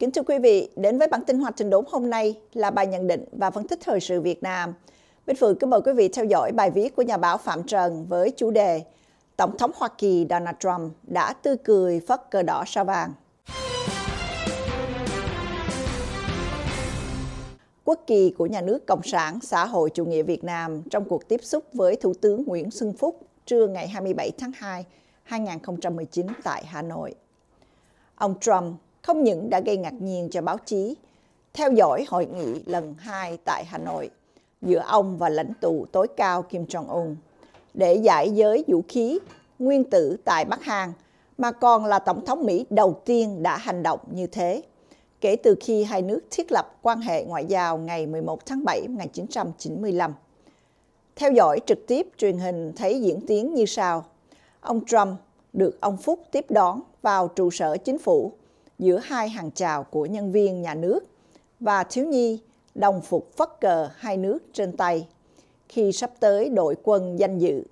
Kính thưa quý vị, đến với bản tin hoạt trình đốn hôm nay là bài nhận định và phân tích thời sự Việt Nam. Bên Phượng kính mời quý vị theo dõi bài viết của nhà báo Phạm Trần với chủ đề Tổng thống Hoa Kỳ Donald Trump đã tươi cười phất cờ đỏ sao vàng. Quốc kỳ của nhà nước Cộng sản xã hội chủ nghĩa Việt Nam trong cuộc tiếp xúc với Thủ tướng Nguyễn Xuân Phúc trưa ngày 27 tháng 2, 2019 tại Hà Nội. Ông Trump không những đã gây ngạc nhiên cho báo chí, theo dõi hội nghị lần 2 tại Hà Nội giữa ông và lãnh tụ tối cao Kim Jong-un để giải giới vũ khí nguyên tử tại Bắc Hàn, mà còn là Tổng thống Mỹ đầu tiên đã hành động như thế kể từ khi hai nước thiết lập quan hệ ngoại giao ngày 11 tháng 7 năm 1995. Theo dõi trực tiếp truyền hình thấy diễn tiến như sau. Ông Trump được ông Phúc tiếp đón vào trụ sở chính phủ giữa hai hàng chào của nhân viên nhà nước và thiếu nhi đồng phục phất cờ hai nước trên tay. Khi sắp tới đội quân danh dự,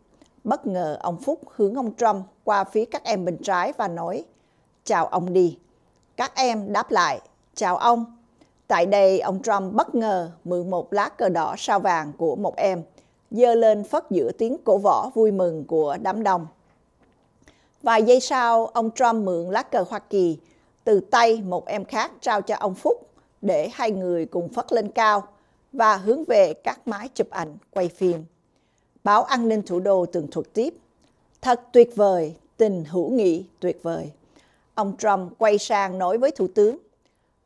bất ngờ ông Phúc hướng ông Trump qua phía các em bên trái và nói Chào ông đi. Các em đáp lại Chào ông. Tại đây, ông Trump bất ngờ mượn một lá cờ đỏ sao vàng của một em, dơ lên phất giữa tiếng cổ võ vui mừng của đám đông. Vài giây sau, ông Trump mượn lá cờ Hoa Kỳ từ tay một em khác trao cho ông Phúc để hai người cùng phất lên cao và hướng về các máy chụp ảnh quay phim. Báo An ninh Thủ đô tường thuật tiếp. Thật tuyệt vời, tình hữu nghị tuyệt vời. Ông Trump quay sang nói với Thủ tướng.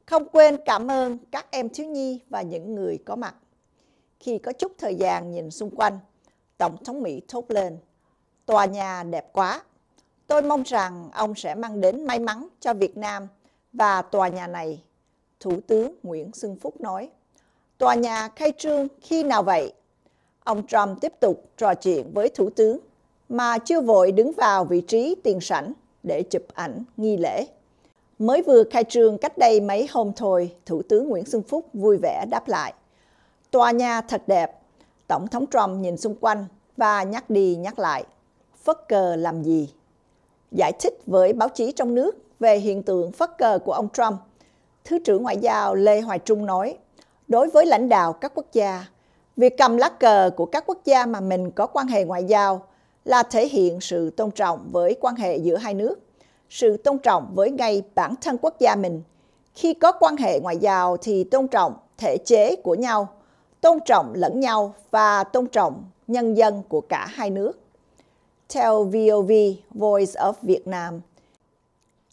Không quên cảm ơn các em thiếu nhi và những người có mặt. Khi có chút thời gian nhìn xung quanh, Tổng thống Mỹ thốt lên. Tòa nhà đẹp quá, Tôi mong rằng ông sẽ mang đến may mắn cho Việt Nam và tòa nhà này. Thủ tướng Nguyễn Xuân Phúc nói, tòa nhà khai trương khi nào vậy? Ông Trump tiếp tục trò chuyện với Thủ tướng mà chưa vội đứng vào vị trí tiền sảnh để chụp ảnh nghi lễ. Mới vừa khai trương cách đây mấy hôm thôi, Thủ tướng Nguyễn Xuân Phúc vui vẻ đáp lại. Tòa nhà thật đẹp. Tổng thống Trump nhìn xung quanh và nhắc đi nhắc lại. Phất cờ làm gì? giải thích với báo chí trong nước về hiện tượng phất cờ của ông Trump. Thứ trưởng Ngoại giao Lê Hoài Trung nói, đối với lãnh đạo các quốc gia, việc cầm lá cờ của các quốc gia mà mình có quan hệ ngoại giao là thể hiện sự tôn trọng với quan hệ giữa hai nước, sự tôn trọng với ngay bản thân quốc gia mình. Khi có quan hệ ngoại giao thì tôn trọng thể chế của nhau, tôn trọng lẫn nhau và tôn trọng nhân dân của cả hai nước theo VOV Voice of Vietnam.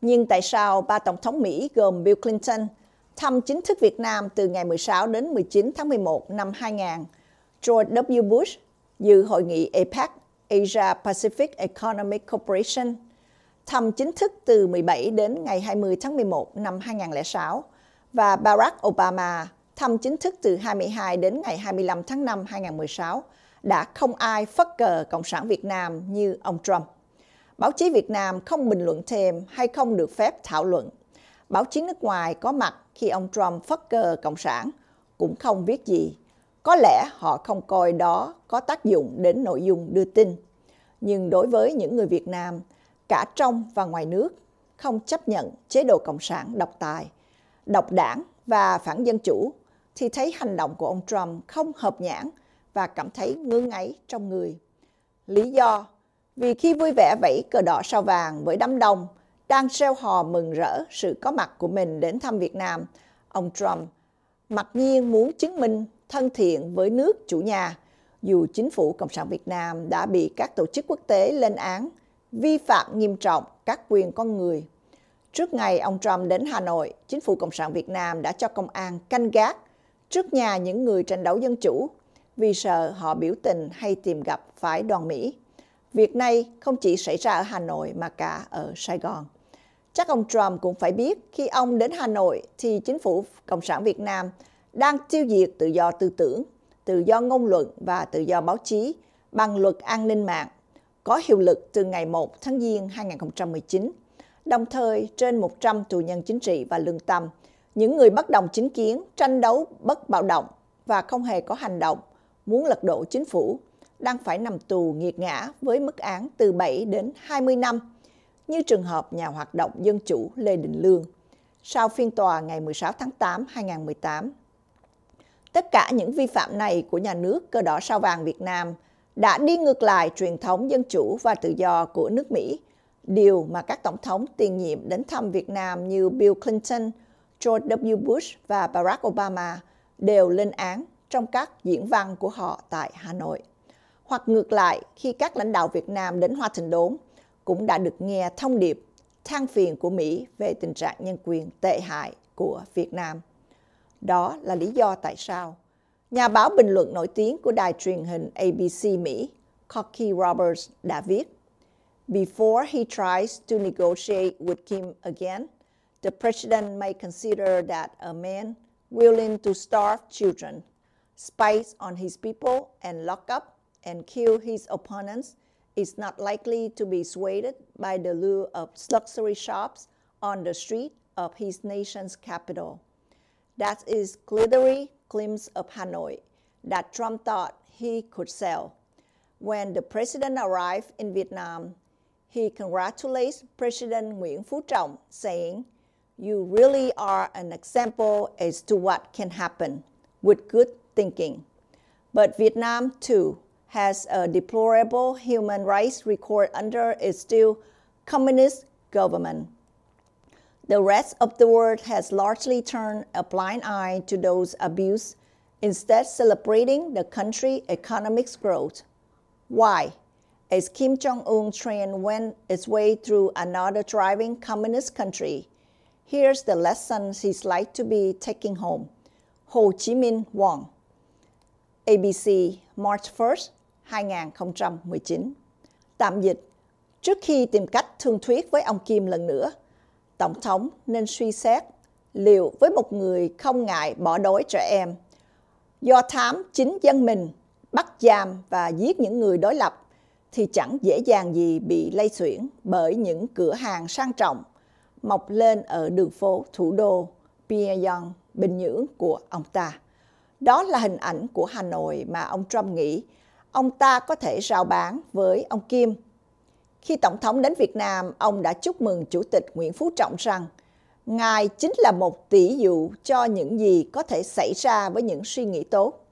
Nhưng tại sao ba tổng thống Mỹ gồm Bill Clinton thăm chính thức Việt Nam từ ngày 16 đến 19 tháng 11 năm 2000, George W. Bush dự hội nghị APEC Asia Pacific Economic Cooperation thăm chính thức từ 17 đến ngày 20 tháng 11 năm 2006 và Barack Obama thăm chính thức từ 22 đến ngày 25 tháng 5 2016 đã không ai phất cờ Cộng sản Việt Nam như ông Trump. Báo chí Việt Nam không bình luận thêm hay không được phép thảo luận. Báo chí nước ngoài có mặt khi ông Trump phất cờ Cộng sản cũng không viết gì. Có lẽ họ không coi đó có tác dụng đến nội dung đưa tin. Nhưng đối với những người Việt Nam, cả trong và ngoài nước, không chấp nhận chế độ Cộng sản độc tài, độc đảng và phản dân chủ, thì thấy hành động của ông Trump không hợp nhãn và cảm thấy ngứa ngáy trong người. Lý do vì khi vui vẻ vẫy cờ đỏ sao vàng với đám đông đang reo hò mừng rỡ sự có mặt của mình đến thăm Việt Nam, ông Trump mặc nhiên muốn chứng minh thân thiện với nước chủ nhà, dù chính phủ Cộng sản Việt Nam đã bị các tổ chức quốc tế lên án vi phạm nghiêm trọng các quyền con người. Trước ngày ông Trump đến Hà Nội, chính phủ Cộng sản Việt Nam đã cho công an canh gác trước nhà những người tranh đấu dân chủ vì sợ họ biểu tình hay tìm gặp phải đoàn Mỹ. Việc này không chỉ xảy ra ở Hà Nội mà cả ở Sài Gòn. Chắc ông Trump cũng phải biết khi ông đến Hà Nội thì chính phủ Cộng sản Việt Nam đang tiêu diệt tự do tư tưởng, tự do ngôn luận và tự do báo chí bằng luật an ninh mạng có hiệu lực từ ngày 1 tháng Giêng 2019. Đồng thời, trên 100 tù nhân chính trị và lương tâm, những người bất đồng chính kiến, tranh đấu bất bạo động và không hề có hành động muốn lật đổ chính phủ, đang phải nằm tù nghiệt ngã với mức án từ 7 đến 20 năm, như trường hợp nhà hoạt động dân chủ Lê Đình Lương, sau phiên tòa ngày 16 tháng 8 2018. Tất cả những vi phạm này của nhà nước cơ đỏ sao vàng Việt Nam đã đi ngược lại truyền thống dân chủ và tự do của nước Mỹ, điều mà các tổng thống tiền nhiệm đến thăm Việt Nam như Bill Clinton, George W. Bush và Barack Obama đều lên án trong các diễn văn của họ tại Hà Nội. Hoặc ngược lại, khi các lãnh đạo Việt Nam đến Hoa Thành Đốn, cũng đã được nghe thông điệp than phiền của Mỹ về tình trạng nhân quyền tệ hại của Việt Nam. Đó là lý do tại sao nhà báo bình luận nổi tiếng của đài truyền hình ABC Mỹ, Corky Roberts đã viết Before he tries to negotiate with Kim again, the president may consider that a man willing to starve children spies on his people and lock up and kill his opponents is not likely to be swayed by the lure of luxury shops on the street of his nation's capital. That is glittery glimpse of Hanoi that Trump thought he could sell. When the president arrived in Vietnam, he congratulates President Nguyễn Phú Trọng, saying, You really are an example as to what can happen with good thinking. But Vietnam, too, has a deplorable human rights record under its still communist government. The rest of the world has largely turned a blind eye to those abuses, instead celebrating the country's economic growth. Why? As Kim Jong-un train went its way through another thriving communist country, here's the lesson he's like to be taking home. Ho Chi Minh Wong. ABC March 1 2019. Tạm dịch, trước khi tìm cách thương thuyết với ông Kim lần nữa, Tổng thống nên suy xét liệu với một người không ngại bỏ đói trẻ em, do thám chính dân mình, bắt giam và giết những người đối lập, thì chẳng dễ dàng gì bị lây xuyển bởi những cửa hàng sang trọng mọc lên ở đường phố thủ đô Pyongyang, Bình Nhưỡng của ông ta. Đó là hình ảnh của Hà Nội mà ông Trump nghĩ ông ta có thể rao bán với ông Kim. Khi Tổng thống đến Việt Nam, ông đã chúc mừng Chủ tịch Nguyễn Phú Trọng rằng Ngài chính là một tỷ dụ cho những gì có thể xảy ra với những suy nghĩ tốt.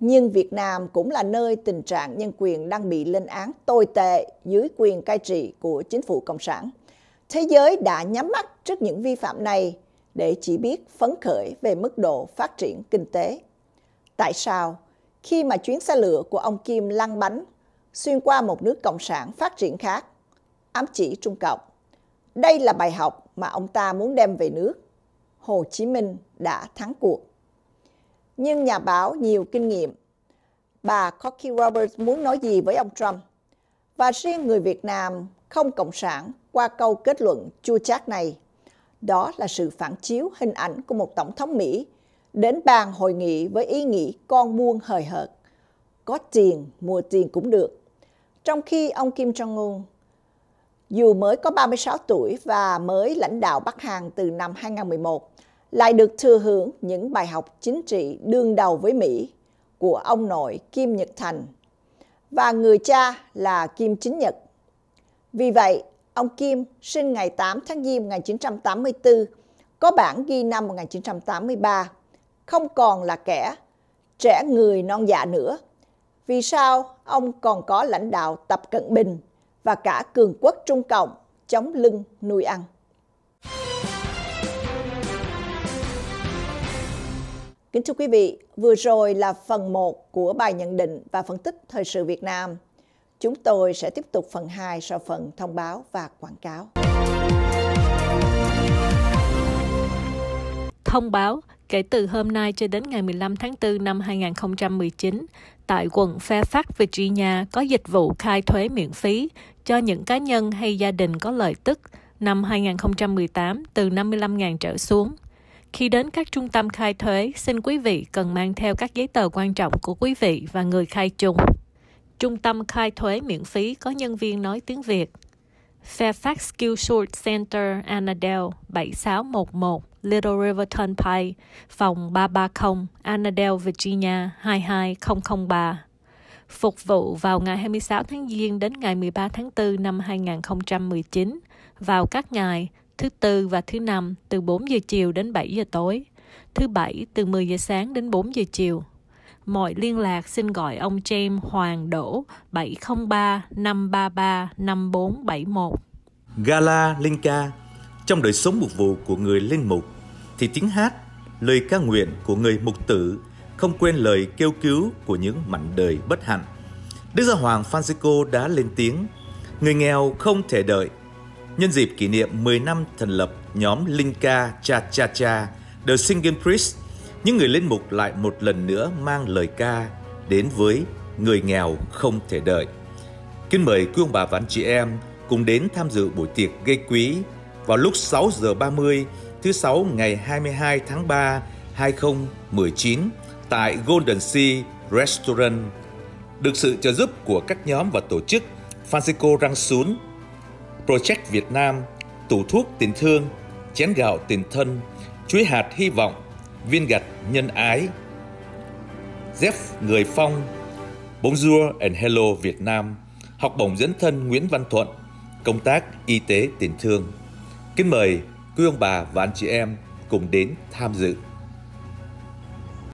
Nhưng Việt Nam cũng là nơi tình trạng nhân quyền đang bị lên án tồi tệ dưới quyền cai trị của chính phủ Cộng sản. Thế giới đã nhắm mắt trước những vi phạm này để chỉ biết phấn khởi về mức độ phát triển kinh tế. Tại sao, khi mà chuyến xe lửa của ông Kim lăn bánh xuyên qua một nước cộng sản phát triển khác, ám chỉ Trung Cộng, đây là bài học mà ông ta muốn đem về nước. Hồ Chí Minh đã thắng cuộc. Nhưng nhà báo nhiều kinh nghiệm. Bà Corky Roberts muốn nói gì với ông Trump? Và riêng người Việt Nam không cộng sản qua câu kết luận chua chát này đó là sự phản chiếu hình ảnh của một tổng thống Mỹ đến bàn hội nghị với ý nghĩ con buôn hời hợt. Có tiền, mua tiền cũng được. Trong khi ông Kim Jong-un, dù mới có 36 tuổi và mới lãnh đạo Bắc Hàn từ năm 2011, lại được thừa hưởng những bài học chính trị đương đầu với Mỹ của ông nội Kim Nhật Thành và người cha là Kim Chính Nhật. Vì vậy, Ông Kim sinh ngày 8 tháng Giêng 1984, có bản ghi năm 1983, không còn là kẻ, trẻ người non dạ nữa. Vì sao ông còn có lãnh đạo Tập Cận Bình và cả cường quốc Trung Cộng chống lưng nuôi ăn? Kính thưa quý vị, vừa rồi là phần 1 của bài nhận định và phân tích thời sự Việt Nam Chúng tôi sẽ tiếp tục phần 2 sau phần thông báo và quảng cáo. Thông báo Kể từ hôm nay cho đến ngày 15 tháng 4 năm 2019, tại quận Fairfax, Virginia có dịch vụ khai thuế miễn phí cho những cá nhân hay gia đình có lợi tức năm 2018 từ 55.000 trở xuống. Khi đến các trung tâm khai thuế, xin quý vị cần mang theo các giấy tờ quan trọng của quý vị và người khai trùng Trung tâm khai thuế miễn phí có nhân viên nói tiếng Việt. Fairfax Skill Short Center Annadale 7611 Little River Turnpike, phòng 330, Annadale, Virginia 22003. Phục vụ vào ngày 26 tháng Giêng đến ngày 13 tháng 4 năm 2019, vào các ngày thứ Tư và thứ Năm từ 4 giờ chiều đến 7 giờ tối, thứ Bảy từ 10 giờ sáng đến 4 giờ chiều Mọi liên lạc xin gọi ông James Hoàng Đỗ 703 533 5471. Gala Linh Ca Trong đời sống mục vụ của người linh mục thì tiếng hát, lời ca nguyện của người mục tử không quên lời kêu cứu của những mảnh đời bất hạnh. Đức Giáo Hoàng Francisco đã lên tiếng, người nghèo không thể đợi. Nhân dịp kỷ niệm 10 năm thành lập nhóm Linh Ca Cha Cha Cha, The Singing Priest những người linh mục lại một lần nữa mang lời ca đến với người nghèo không thể đợi. Kính mời quý ông bà và anh chị em cùng đến tham dự buổi tiệc gây quý vào lúc 6 giờ 30 thứ sáu ngày 22 tháng 3 2019 tại Golden Sea Restaurant được sự trợ giúp của các nhóm và tổ chức Francisco Răng Sún, Project Việt Nam, Tủ thuốc tình thương, Chén gạo tình thân, Chuối hạt hy vọng, viên gạch nhân ái. Jeff Người Phong, Bonjour and Hello Việt Nam, học bổng dẫn thân Nguyễn Văn Thuận, công tác y tế tiền thương. Kính mời quý ông bà và anh chị em cùng đến tham dự.